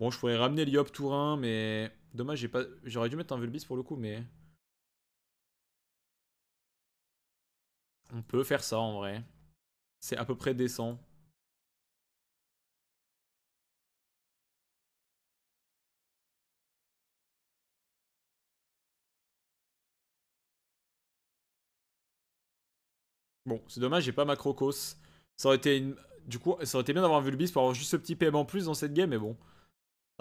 Bon, je pourrais ramener Liop Tourin, mais... Dommage, j'ai pas... j'aurais dû mettre un Vulbis pour le coup, mais... On peut faire ça, en vrai. C'est à peu près décent. Bon, c'est dommage, j'ai pas ma Crocos. Ça aurait été une... Du coup, ça aurait été bien d'avoir un Vulbis pour avoir juste ce petit PM en plus dans cette game, mais bon.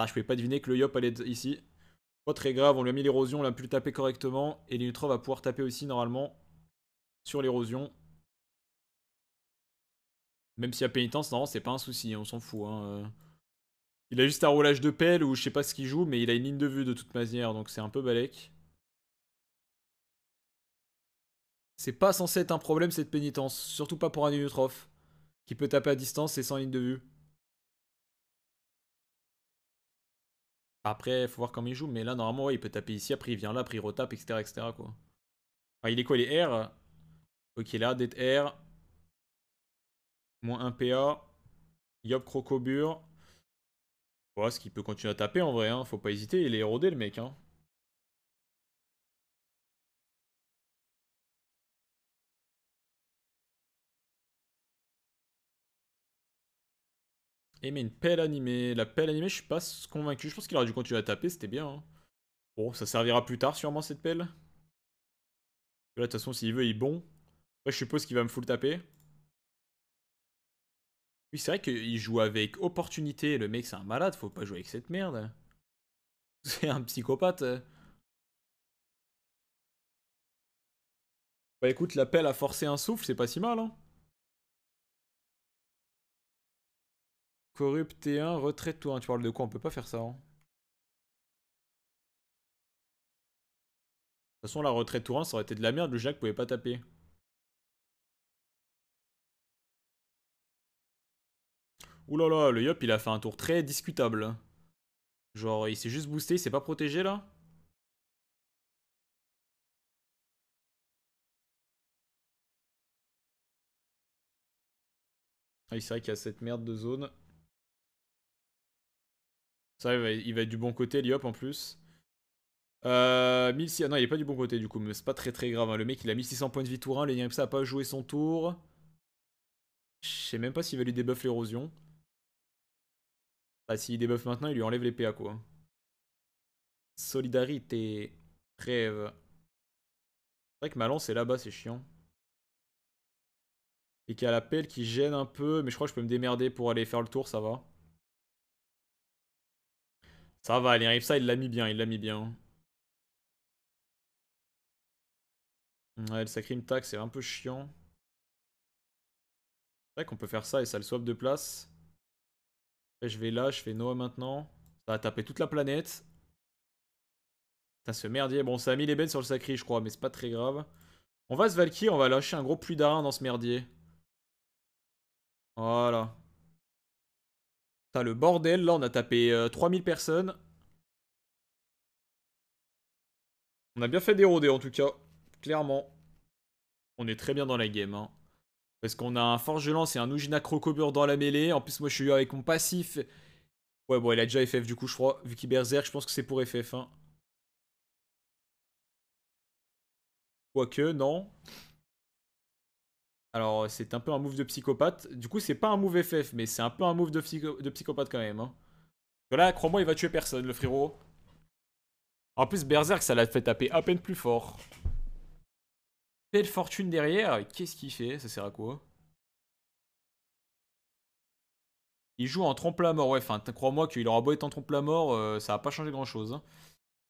Je je pouvais pas deviner que le Yop allait ici. Pas très grave, on lui a mis l'érosion, on a pu le taper correctement. Et l'Inutro va pouvoir taper aussi normalement sur l'érosion. Même s'il y a pénitence, non, c'est pas un souci, hein, on s'en fout. Hein, euh. Il a juste un roulage de pelle ou je sais pas ce qu'il joue, mais il a une ligne de vue de toute manière, donc c'est un peu balèque. C'est pas censé être un problème cette pénitence, surtout pas pour un Inutrof, qui peut taper à distance et sans ligne de vue. Après, faut voir comment il joue, mais là, normalement, il peut taper ici, après il vient là, après il retape, etc. etc. quoi. il est quoi Il est R Ok, là, dead R. Moins 1 PA. Yop crocobure Voilà, ce qu'il peut continuer à taper en vrai, hein. faut pas hésiter, il est érodé le mec. Hein. mais une pelle animée. La pelle animée, je suis pas convaincu. Je pense qu'il aurait dû continuer à taper, c'était bien. Hein. Bon, ça servira plus tard sûrement cette pelle. Là, de toute façon, s'il veut, il est bon. je suppose qu'il va me full taper. Oui, c'est vrai qu'il joue avec opportunité. Le mec, c'est un malade, faut pas jouer avec cette merde. C'est un psychopathe. Bah écoute, la pelle a forcé un souffle, c'est pas si mal, hein. Corrupté 1 retrait tour 1. Hein. Tu parles de quoi On peut pas faire ça. Hein. De toute façon, la retrait tour 1, ça aurait été de la merde, le Jacques pouvait pas taper. Oulala, là là, le Yop, il a fait un tour très discutable. Genre, il s'est juste boosté, il s'est pas protégé, là Ah il c'est vrai qu'il y a cette merde de zone. Ça, il va, il va être du bon côté, Liop en plus. Euh, ah Non, il est pas du bon côté du coup, mais c'est pas très très grave. Hein. Le mec, il a 1600 points de vie tour 1. Le ça a pas joué son tour. Je sais même pas s'il va lui debuff l'érosion. Bah, s'il debuff maintenant, il lui enlève les PA quoi. Solidarité. Rêve. C'est vrai que lance est là-bas, c'est chiant. Et qu'il y a la pelle qui gêne un peu, mais je crois que je peux me démerder pour aller faire le tour, ça va. Ça va, les ça il l'a mis bien, il l'a mis bien. Ouais, le me tac, c'est un peu chiant. C'est vrai qu'on peut faire ça et ça le swap de place. je vais là, je fais Noah maintenant. Ça va taper toute la planète. Putain ce merdier. Bon, ça a mis les bêtes sur le sacré je crois, mais c'est pas très grave. On va se Valkyrie, on va lâcher un gros pluie d'arin dans ce merdier. Voilà. T'as le bordel, là on a tapé 3000 euh, personnes. On a bien fait d'éroder en tout cas, clairement. On est très bien dans la game. Hein. Parce qu'on a un Forge Lance et un Ujina Crocobur dans la mêlée. En plus moi je suis avec mon passif. Ouais bon il a déjà FF du coup je crois. Vu qu'il berserk je pense que c'est pour FF. Hein. Quoique non. Alors, c'est un peu un move de psychopathe. Du coup, c'est pas un move FF, mais c'est un peu un move de, psychopathe quand même. Hein. Là, crois-moi, il va tuer personne, le frérot. En plus, Berserk, ça l'a fait taper à peine plus fort. Belle fortune derrière. Qu'est-ce qu'il fait Ça sert à quoi Il joue en trompe la mort. Ouais, enfin, crois-moi qu'il aura beau être en trompe la mort, euh, ça va pas changer grand-chose. Hein.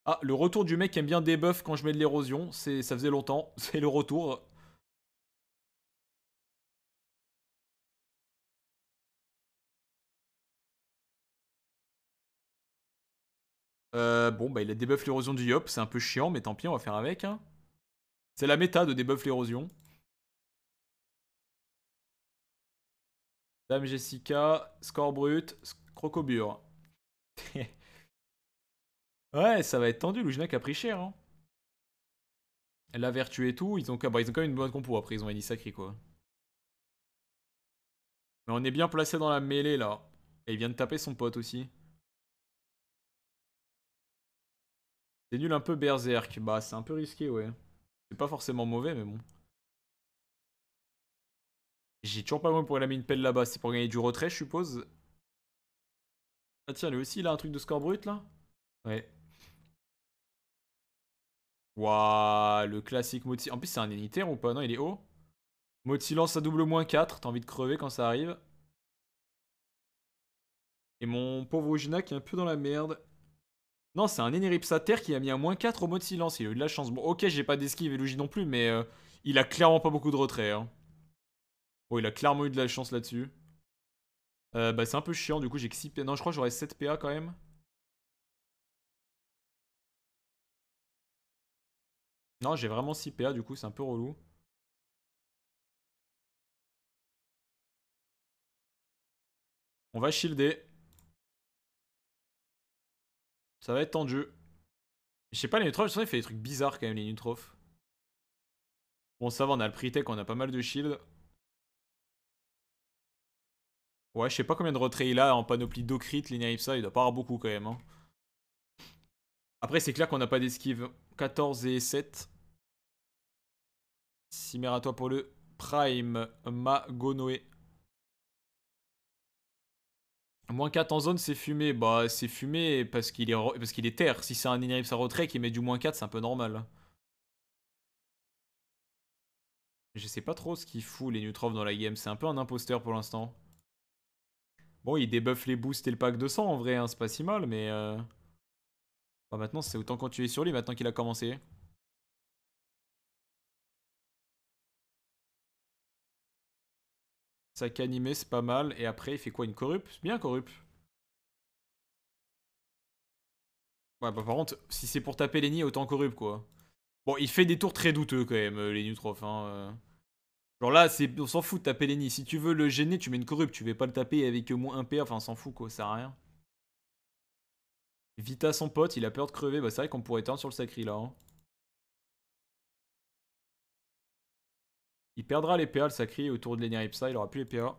Ah, le retour du mec aime bien des quand je mets de l'érosion. Ça faisait longtemps. C'est le retour. Euh, bon, bah il a debuff l'érosion du Yop, c'est un peu chiant, mais tant pis, on va faire avec. Hein. C'est la méta de debuff l'érosion. Dame Jessica, score brut, crocobure. ouais, ça va être tendu, Lujnak a pris cher. Hein. La vertu et tout, ils ont, bah, ont quand même une bonne compo après, ils ont Sacré quoi. Mais on est bien placé dans la mêlée là. Et il vient de taper son pote aussi. C'est nul un peu Berserk. Bah, c'est un peu risqué, ouais. C'est pas forcément mauvais, mais bon. J'ai toujours pas moins pour aller une pelle là-bas. C'est pour gagner du retrait, je suppose. Ah tiens, lui aussi, il a un truc de score brut, là Ouais. Waouh, le classique Moti. En plus, c'est un unitaire ou pas Non, il est haut. Moti lance à double moins 4. T'as envie de crever quand ça arrive. Et mon pauvre Ougina qui est un peu dans la merde. Non, c'est un terre qui a mis un moins 4 au mode silence. Il a eu de la chance. Bon, ok, j'ai pas d'esquive et non plus, mais euh, il a clairement pas beaucoup de retrait. Hein. Oh Bon, il a clairement eu de la chance là-dessus. Euh, bah, c'est un peu chiant, du coup, j'ai que 6 PA. Non, je crois que j'aurais 7 PA quand même. Non, j'ai vraiment 6 PA, du coup, c'est un peu relou. On va shielder. Ça va être tendu. Je sais pas, les Nutrophes, qu'ils fait des trucs bizarres quand même, les Nutrophes. Bon, ça va, on a le pre-tech, on a pas mal de shield. Ouais, je sais pas combien de retraits il a en panoplie d'Ocrit, Linia ça, il doit pas avoir beaucoup quand même. Hein. Après, c'est clair qu'on a pas d'esquive. 14 et 7. Cimera, toi pour le Prime Magonoé. Moins 4 en zone, c'est fumé. Bah, c'est fumé parce qu'il est, est terre. Si c'est un Inerips à retrait qui met du moins 4, c'est un peu normal. Je sais pas trop ce qu'il fout les Nutrov dans la game. C'est un peu un imposteur pour l'instant. Bon, il débuffe les boosts et le pack de sang en vrai. Hein. C'est pas si mal, mais... Euh... Bah, maintenant, c'est autant quand tu es sur lui, maintenant qu'il a commencé. Sac animé, c'est pas mal. Et après, il fait quoi Une corrupte Bien corrupte. Ouais, bah par contre, si c'est pour taper les autant corrupte, quoi. Bon, il fait des tours très douteux, quand même, euh, les Nutrophes. Hein, euh. Genre là, on s'en fout de taper les Si tu veux le gêner, tu mets une corrupte. Tu vas pas le taper avec moins 1 PA. Enfin, on s'en fout, quoi. Ça sert à rien. Vita, son pote, il a peur de crever. Bah, c'est vrai qu'on pourrait éteindre sur le sacri, là. Hein. Il perdra les PA, le Sacri, autour de Lenir il aura plus les PA.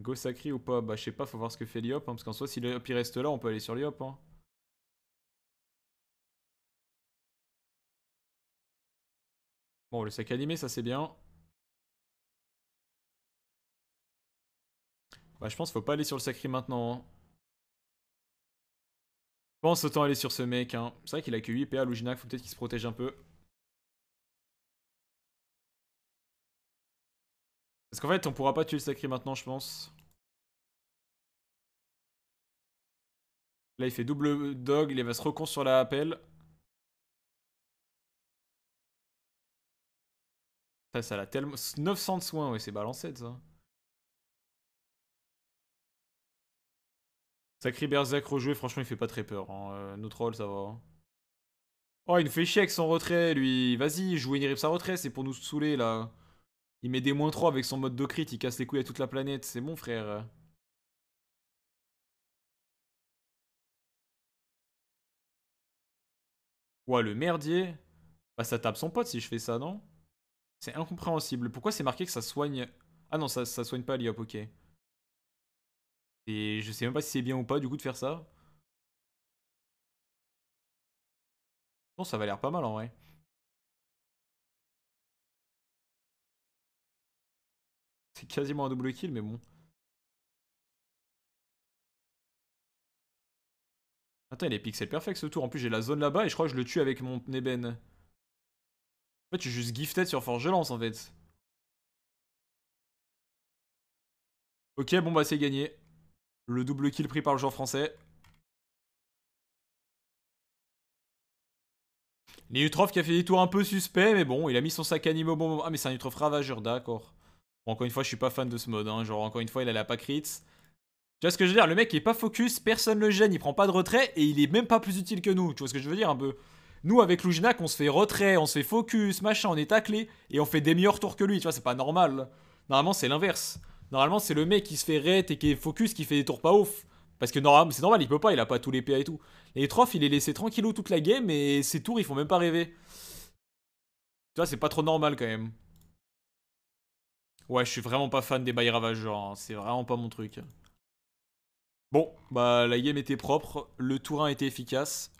Go Sacri ou pas Bah je sais pas, faut voir ce que fait Liop, hein, parce qu'en soit si Liop il reste là, on peut aller sur Liop. Hein. Bon, le sac animé, ça c'est bien. Bah je pense faut pas aller sur le Sacri maintenant. Hein. Je pense autant aller sur ce mec. Hein. C'est vrai qu'il a que 8 PA, l'Uginak faut peut-être qu'il se protège un peu. Parce qu'en fait, on pourra pas tuer le sacré maintenant, je pense. Là, il fait double dog, il va se recon sur la appel. Ça, ça l'a tellement... 900 de soins, ouais, c'est balancé, ça. Sacré Berserk rejoué, franchement, il fait pas très peur. Hein. Euh, notre rôle, ça va. Oh, il nous fait chier avec son retrait, lui. Vas-y, jouez rip sa retrait, c'est pour nous saouler, là. Il met des moins 3 avec son mode de crit, il casse les couilles à toute la planète. C'est bon, frère. Ouah, le merdier. Bah, ça tape son pote si je fais ça, non C'est incompréhensible. Pourquoi c'est marqué que ça soigne. Ah non, ça, ça soigne pas l'IOP, ok. Et je sais même pas si c'est bien ou pas du coup de faire ça. Non, ça va l'air pas mal en vrai. quasiment un double kill, mais bon. Attends, il est pixel perfect ce tour. En plus, j'ai la zone là-bas et je crois que je le tue avec mon Neben En fait, je suis juste gifted sur Forgelance en fait. Ok, bon bah c'est gagné. Le double kill pris par le joueur français. L'Eutroph qui a fait des tours un peu suspects, mais bon, il a mis son sac animaux au bon moment. Ah, mais c'est un Eutroph ravageur, d'accord encore une fois, je suis pas fan de ce mode. Hein. Genre, encore une fois, il a la pas Tu vois ce que je veux dire Le mec est pas focus, personne le gêne, il prend pas de retrait et il est même pas plus utile que nous. Tu vois ce que je veux dire un peu Nous, avec Lujnak, on se fait retrait, on se fait focus, machin, on est taclé et on fait des meilleurs tours que lui. Tu vois, c'est pas normal. Normalement, c'est l'inverse. Normalement, c'est le mec qui se fait raid et qui est focus, qui fait des tours pas ouf Parce que c'est normal, il peut pas, il a pas tous les PA et tout. Les trophes, il est laissé tranquillou toute la game et ses tours, ils font même pas rêver. Tu vois, c'est pas trop normal quand même. Ouais, je suis vraiment pas fan des bails ravageurs, hein. c'est vraiment pas mon truc. Bon, bah la game était propre, le tour 1 était efficace,